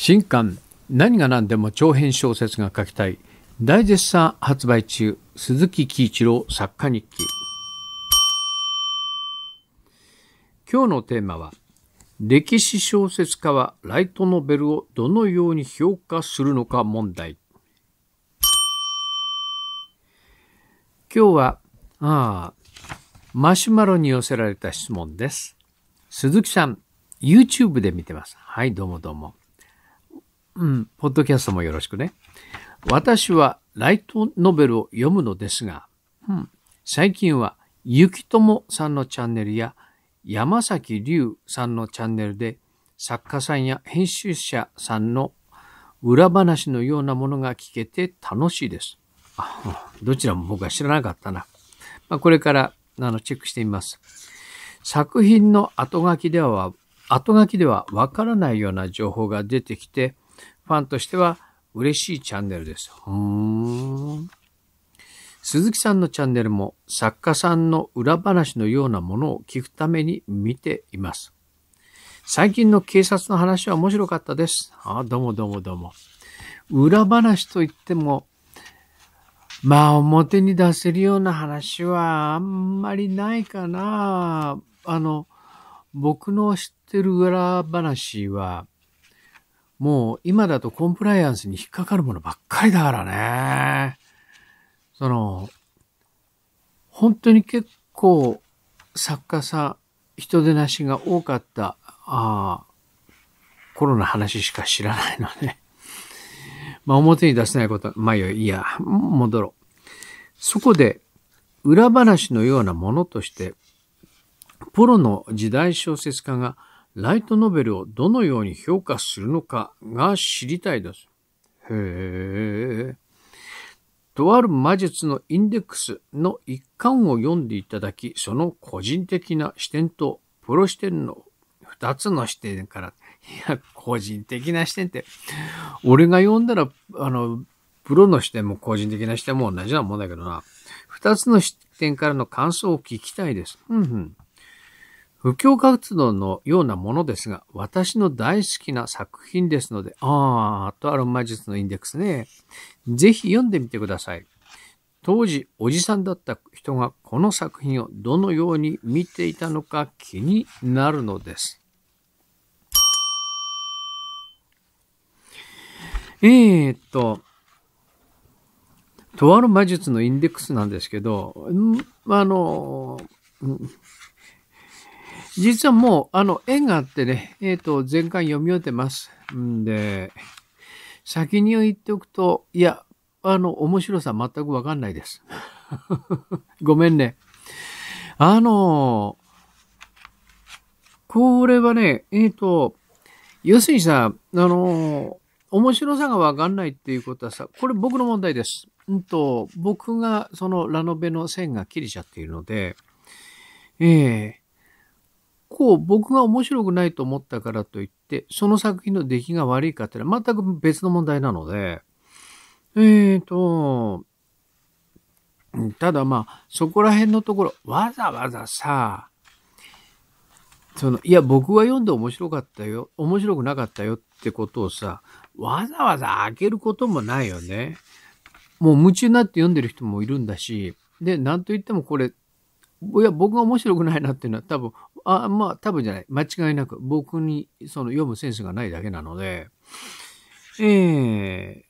新刊何が何でも長編小説が書きたい大絶賛発売中鈴木喜一郎作家日記今日のテーマは歴史小説家はライトノベルをどのように評価するのか問題今日はああマシュマロに寄せられた質問です鈴木さん YouTube で見てますはいどうもどうもうん、ポッドキャストもよろしくね。私はライトノベルを読むのですが、うん、最近はゆきともさんのチャンネルや山崎龍さんのチャンネルで作家さんや編集者さんの裏話のようなものが聞けて楽しいです。どちらも僕は知らなかったな。まあ、これからあのチェックしてみます。作品の後書きでは、後書きではわからないような情報が出てきて、ファンとしては嬉しいチャンネルです。鈴木さんのチャンネルも作家さんの裏話のようなものを聞くために見ています。最近の警察の話は面白かったです。あどうもどうもどうも。裏話といっても、まあ表に出せるような話はあんまりないかな。あの、僕の知ってる裏話は、もう今だとコンプライアンスに引っかかるものばっかりだからね。その、本当に結構作家さん、人出なしが多かったあコロナ話しか知らないのね、まあ表に出せないことは、まあいいや、戻ろう。そこで、裏話のようなものとして、ポロの時代小説家がライトノベルをどのように評価するのかが知りたいです。へえ。とある魔術のインデックスの一巻を読んでいただき、その個人的な視点とプロ視点の二つの視点から、いや、個人的な視点って、俺が読んだら、あの、プロの視点も個人的な視点も同じようなもんだけどな。二つの視点からの感想を聞きたいです。うんうん。布教活動のようなものですが、私の大好きな作品ですので、あーとアロマ術のインデックスね。ぜひ読んでみてください。当時、おじさんだった人がこの作品をどのように見ていたのか気になるのです。えー、っと、とある魔術のインデックスなんですけど、あの、実はもう、あの、縁があってね、えっ、ー、と、全巻読み終えてます。んで、先に言っておくと、いや、あの、面白さ全くわかんないです。ごめんね。あの、これはね、えっ、ー、と、要するにさ、あの、面白さがわかんないっていうことはさ、これ僕の問題です。うんと、僕がそのラノベの線が切れちゃっているので、ええー構僕が面白くないと思ったからといって、その作品の出来が悪いかってのは全く別の問題なので、えっ、ー、と、ただまあ、そこら辺のところ、わざわざさ、その、いや、僕は読んで面白かったよ、面白くなかったよってことをさ、わざわざ開けることもないよね。もう夢中になって読んでる人もいるんだし、で、なんと言ってもこれ、いや、僕が面白くないなっていうのは多分あまあ、多分じゃない。間違いなく、僕にその読むセンスがないだけなので、ええ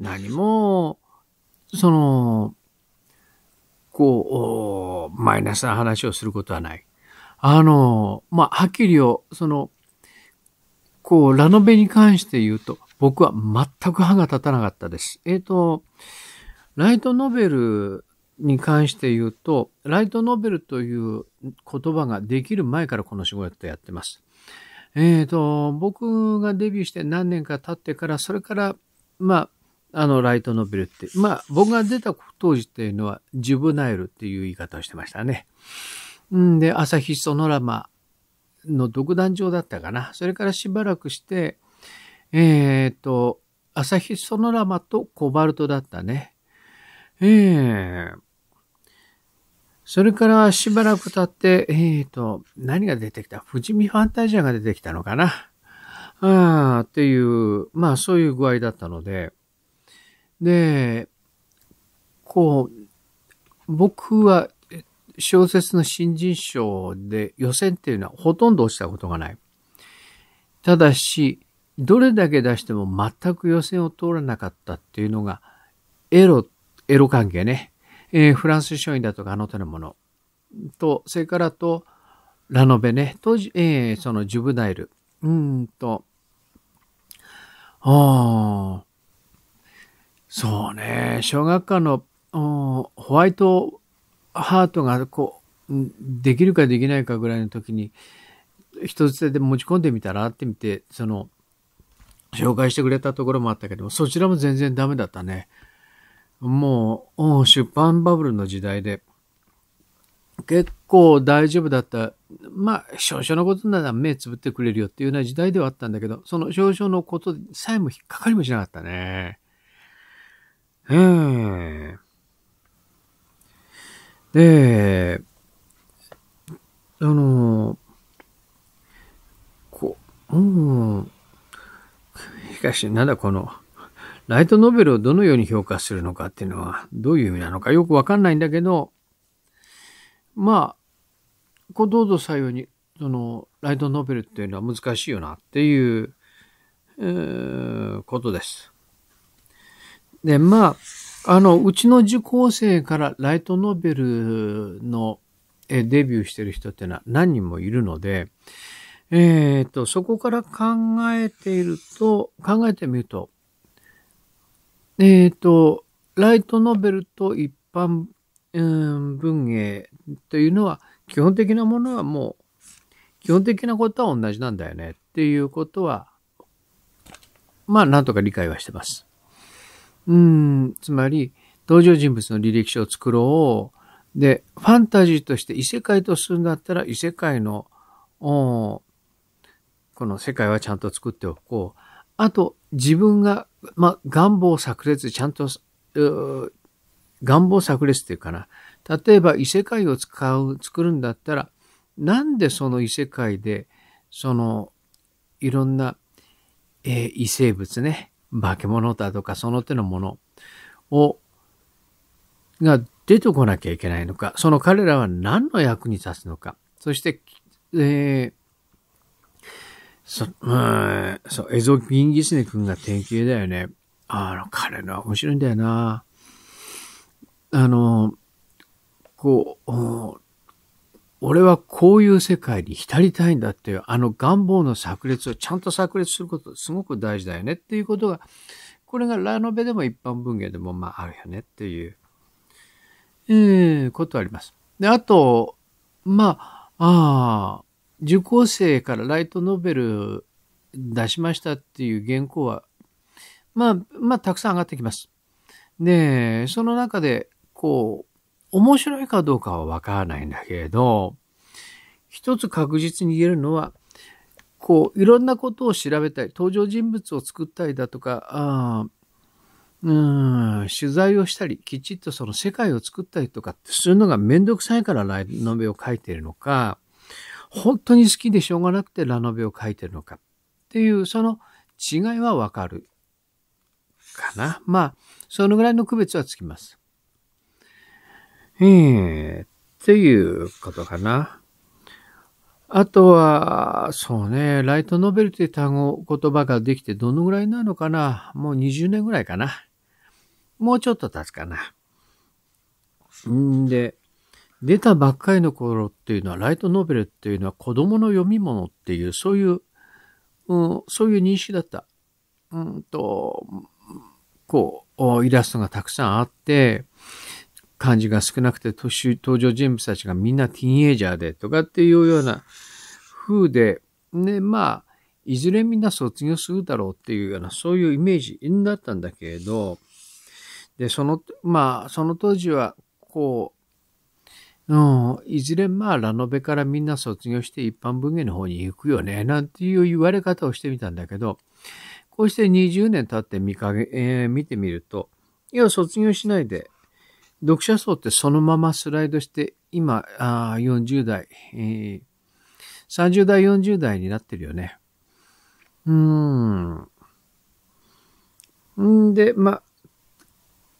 ー、何も、その、こう、マイナスな話をすることはない。あの、まあ、はっきりを、その、こう、ラノベに関して言うと、僕は全く歯が立たなかったです。えっ、ー、と、ライトノベルに関して言うと、ライトノベルという言葉ができる前からこの仕事やってます。えっ、ー、と、僕がデビューして何年か経ってから、それから、まあ、あの、ライトノベルって、まあ、僕が出た当時っていうのは、ジュブナイルっていう言い方をしてましたね。んで、朝日ソノラマの独壇場だったかな。それからしばらくして、えっ、ー、と、朝日ソノラマとコバルトだったね。ええーそれからしばらく経って、えっ、ー、と、何が出てきた富士見ファンタジアが出てきたのかなああ、っていう、まあそういう具合だったので、で、こう、僕は小説の新人賞で予選っていうのはほとんど落ちたことがない。ただし、どれだけ出しても全く予選を通らなかったっていうのが、エロ、エロ関係ね。えー、フランス商品だとかあの手のものと、それからと、ラノベね、と、えー、そのジュブダイル、うんと、ああ、そうね、小学館のホワイトハートがこう、できるかできないかぐらいの時に、一つで持ち込んでみたらってみて、その、紹介してくれたところもあったけども、そちらも全然ダメだったね。もう、出版バブルの時代で、結構大丈夫だった。まあ、少々のことなら目つぶってくれるよっていうような時代ではあったんだけど、その少々のことさえも引っかかりもしなかったね。うん。で、あの、こう、うん。しかし、なんだこの、ライトノベルをどのように評価するのかっていうのはどういう意味なのかよくわかんないんだけど、まあ、こうどうぞ左右に、その、ライトノベルっていうのは難しいよなっていう、えー、ことです。で、まあ、あの、うちの受講生からライトノベルのデビューしてる人ってのは何人もいるので、えっ、ー、と、そこから考えていると、考えてみると、えっ、ー、と、ライトノベルと一般、うん、文芸というのは、基本的なものはもう、基本的なことは同じなんだよねっていうことは、まあ、なんとか理解はしてます。うん、つまり、登場人物の履歴書を作ろう。で、ファンタジーとして異世界とするんだったら、異世界の、この世界はちゃんと作っておこう。あと、自分が、まあ、願望炸裂、ちゃんと、願望炸裂っていうかな。例えば異世界を使う、作るんだったら、なんでその異世界で、その、いろんな、えー、異生物ね、化け物だとかその手のものを、が出てこなきゃいけないのか、その彼らは何の役に立つのか、そして、えー、そ、うん、そう、エゾギンギスネ君が典型だよね。あの、彼のは面白いんだよな。あの、こう、俺はこういう世界に浸りたいんだっていう、あの願望の炸裂をちゃんと炸裂すること、すごく大事だよねっていうことが、これがラノベでも一般文芸でもまああるよねっていう、ええー、ことあります。で、あと、まあ、ああ、受講生からライトノベル出しましたっていう原稿は、まあ、まあ、たくさん上がってきます。で、その中で、こう、面白いかどうかはわからないんだけれど、一つ確実に言えるのは、こう、いろんなことを調べたり、登場人物を作ったりだとか、あうん取材をしたり、きちっとその世界を作ったりとかってするのがめんどくさいからライノベを書いているのか、本当に好きでしょうがなくてラノベを書いてるのかっていう、その違いはわかる。かな。まあ、そのぐらいの区別はつきます。ええー、っていうことかな。あとは、そうね、ライトノベルという単語、言葉ができてどのぐらいなのかなもう20年ぐらいかな。もうちょっと経つかな。んで、出たばっかりの頃っていうのは、ライトノベルっていうのは子供の読み物っていう、そういう、うん、そういう認識だった。うんと、こう、イラストがたくさんあって、漢字が少なくて、登場人物たちがみんなティーンエイジャーでとかっていうような風で、ね、まあ、いずれみんな卒業するだろうっていうような、そういうイメージだったんだけれど、で、その、まあ、その当時は、こう、うん、いずれまあラノベからみんな卒業して一般文芸の方に行くよね、なんていう言われ方をしてみたんだけど、こうして20年経って見かけ、えー、見てみると、いや、卒業しないで、読者層ってそのままスライドして、今、あ40代、えー、30代、40代になってるよね。うーん。んで、まあ、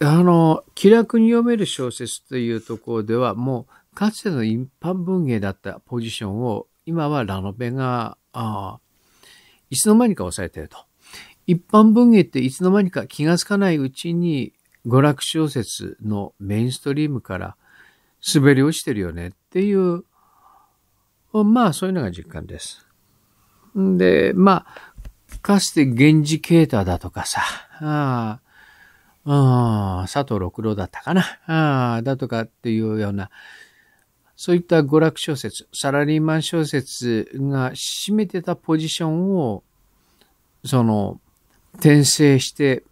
あの、気楽に読める小説というところでは、もう、かつての一般文芸だったポジションを、今はラノベが、あいつの間にか抑えてると。一般文芸っていつの間にか気がつかないうちに、娯楽小説のメインストリームから滑り落ちてるよねっていう、まあそういうのが実感です。んで、まあ、かつて源氏啓太だとかさ、ああ佐藤六郎だったかなあだとかっていうような、そういった娯楽小説、サラリーマン小説が占めてたポジションを、その、転生して、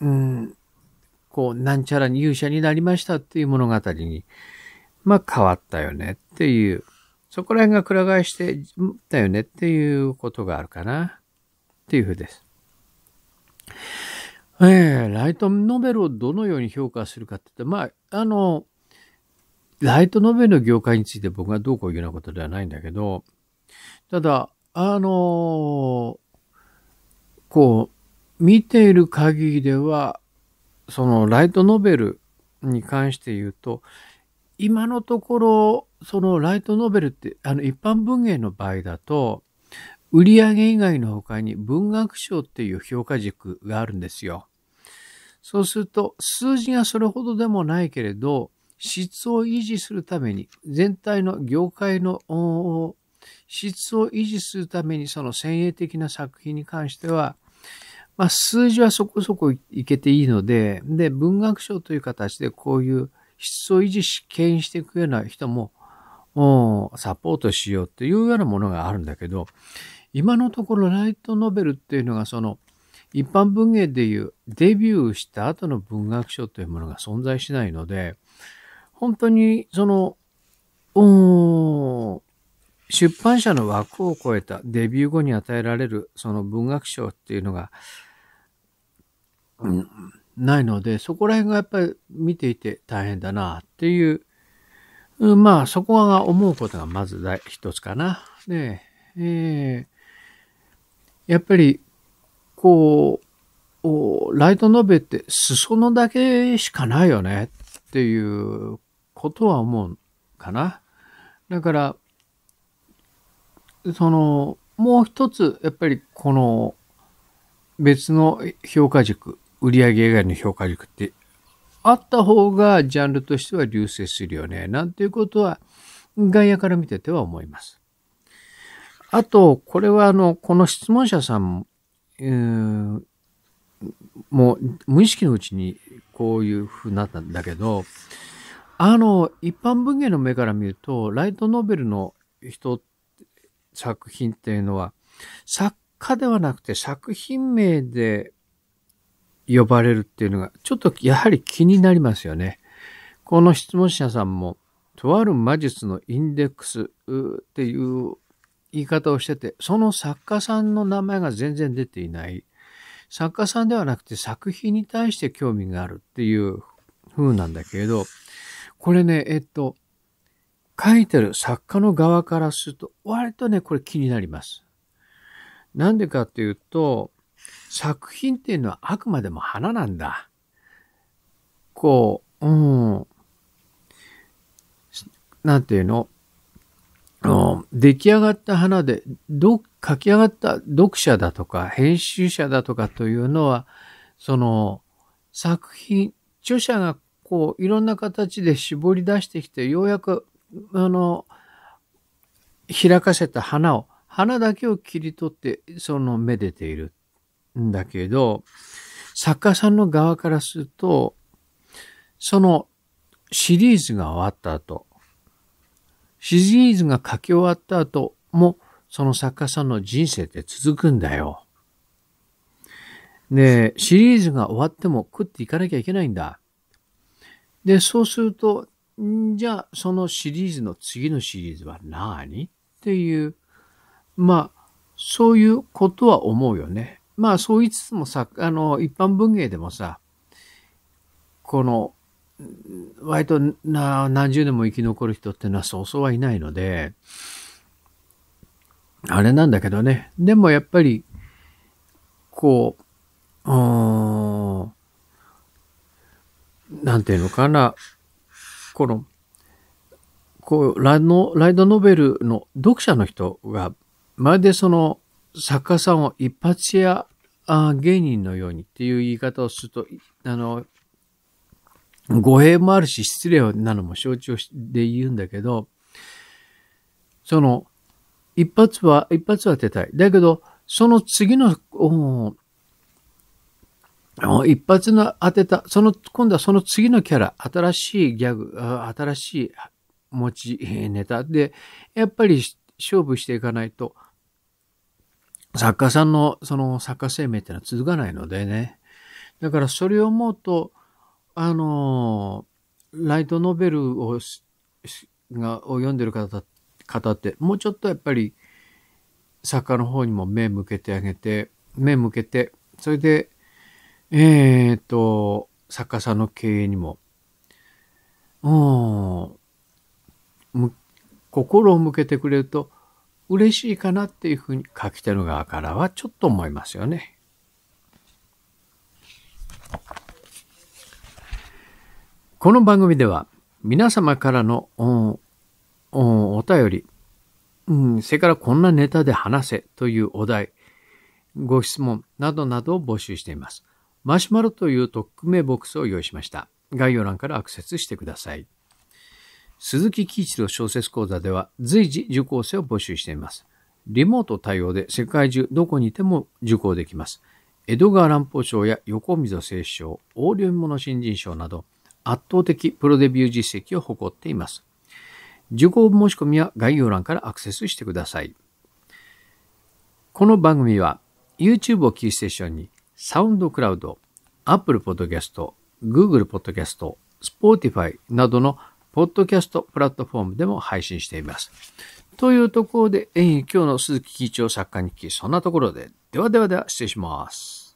うん、こう、なんちゃらに勇者になりましたっていう物語に、まあ変わったよねっていう、そこら辺がくら替えしてたよねっていうことがあるかなっていうふうです。ええライトノベルをどのように評価するかって言っら、まあ、あの、ライトノベルの業界について僕がどうこういうようなことではないんだけど、ただ、あのこう、見ている限りでは、そのライトノベルに関して言うと、今のところ、そのライトノベルって、あの一般文芸の場合だと、売上以外の他に文学賞っていう評価軸があるんですよ。そうすると、数字がそれほどでもないけれど、質を維持するために、全体の業界の質を維持するために、その先鋭的な作品に関しては、まあ、数字はそこそこいけていいので、で、文学賞という形でこういう質を維持し、牽引していくような人も、サポートしようっていうようなものがあるんだけど、今のところライトノベルっていうのがその、一般文芸でいうデビューした後の文学賞というものが存在しないので、本当にその、出版社の枠を超えたデビュー後に与えられるその文学賞っていうのが、うん、ないので、そこら辺がやっぱり見ていて大変だなっていう、うん、まあそこが思うことがまず一つかな。で、えー、やっぱりこう、ライトノベって裾野だけしかないよねっていうことは思うかな。だから、その、もう一つ、やっぱりこの別の評価軸、売上以外の評価軸ってあった方がジャンルとしては流星するよね、なんていうことは外野から見てては思います。あと、これはあの、この質問者さんうん、もう無意識のうちにこういう風になったんだけど、あの、一般文芸の目から見ると、ライトノベルの人、作品っていうのは、作家ではなくて作品名で呼ばれるっていうのが、ちょっとやはり気になりますよね。この質問者さんも、とある魔術のインデックスっていう言い方をしてて、その作家さんの名前が全然出ていない。作家さんではなくて作品に対して興味があるっていう風なんだけれど、これね、えっと、書いてる作家の側からすると、割とね、これ気になります。なんでかっていうと、作品っていうのはあくまでも花なんだ。こう、うん。なんていうの出来上がった花で、ど、書き上がった読者だとか、編集者だとかというのは、その、作品、著者がこう、いろんな形で絞り出してきて、ようやく、あの、開かせた花を、花だけを切り取って、その、めでているんだけど、作家さんの側からすると、その、シリーズが終わった後、シリーズが書き終わった後も、その作家さんの人生って続くんだよ。で、シリーズが終わっても食っていかなきゃいけないんだ。で、そうすると、じゃあ、そのシリーズの次のシリーズは何っていう、まあ、そういうことは思うよね。まあ、そう言いつつもさ、あの、一般文芸でもさ、この、割とな何十年も生き残る人っていうのはそうそうはいないので、あれなんだけどね。でもやっぱり、こう、うん、なんていうのかな、この、こう、ラのライドノベルの読者の人が、まるでその作家さんを一発屋あ芸人のようにっていう言い方をすると、あの、語弊もあるし、失礼なのも承知をで言うんだけど、その、一発は、一発は当てたい。だけど、その次の、一発の当てた、その、今度はその次のキャラ、新しいギャグ、新しい持ちネタで、やっぱり勝負していかないと、作家さんの、その作家生命ってのは続かないのでね。だからそれを思うと、あのライトノベルをがを読んでる方方ってもうちょっとやっぱり作家の方にも目向けてあげて目向けてそれでえっ、ー、と作家さんの経営にもうん心を向けてくれると嬉しいかなっていうふうに書き手の側からはちょっと思いますよね。この番組では皆様からのおお便り、うん、それからこんなネタで話せというお題、ご質問などなどを募集しています。マシュマロという特命ボックスを用意しました。概要欄からアクセスしてください。鈴木喜一郎小説講座では随時受講生を募集しています。リモート対応で世界中どこにいても受講できます。江戸川乱歩賞や横溝正賞、横領物新人賞など、圧倒的プロデビュー実績を誇っています。受講申し込みは概要欄からアクセスしてください。この番組は YouTube をキーステーションにサウンドクラウド、Apple Podcast、Google Podcast、Spotify などのポッドキャストプラットフォームでも配信しています。というところで、え今日の鈴木貴一作家日記、そんなところで。ではではでは、失礼します。